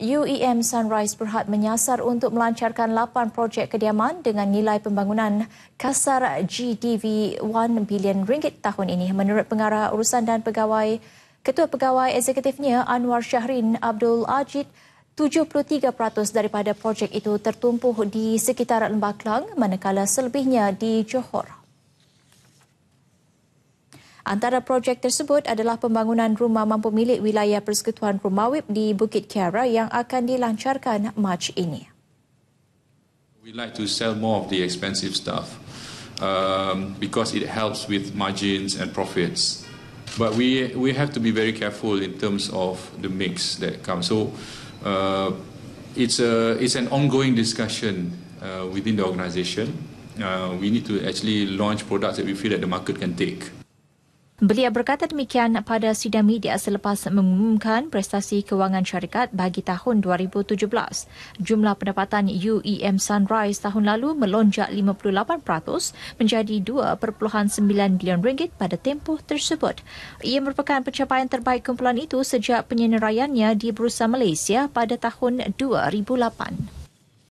UEM Sunrise Berhad menyasar untuk melancarkan 8 projek kediaman dengan nilai pembangunan kasar GDV 1 bilion ringgit tahun ini menurut pengarah urusan dan pegawai Ketua Pegawai Eksekutifnya Anwar Syahrin Abdul Ajid 73% daripada projek itu tertumpu di sekitar Lembah Kelang manakala selebihnya di Johor. Antara projek tersebut adalah pembangunan rumah mampu milik wilayah Persekutuan Rumawib di Bukit Kiara yang akan dilancarkan Mac ini. We like to sell more of the expensive stuff um, because it helps with margins and profits. But we we have to be very careful in terms of the mix that comes. So uh, it's a it's an ongoing discussion uh, within the organisation. Uh, we need to actually launch products that we feel that the market can take. Beliau berkata demikian pada sidang media selepas mengumumkan prestasi kewangan syarikat bagi tahun 2017. Jumlah pendapatan UEM Sunrise tahun lalu melonjak 58% menjadi 2.9 bilion ringgit pada tempoh tersebut. Ia merupakan pencapaian terbaik kumpulan itu sejak penyenaraiannya di Bursa Malaysia pada tahun 2008.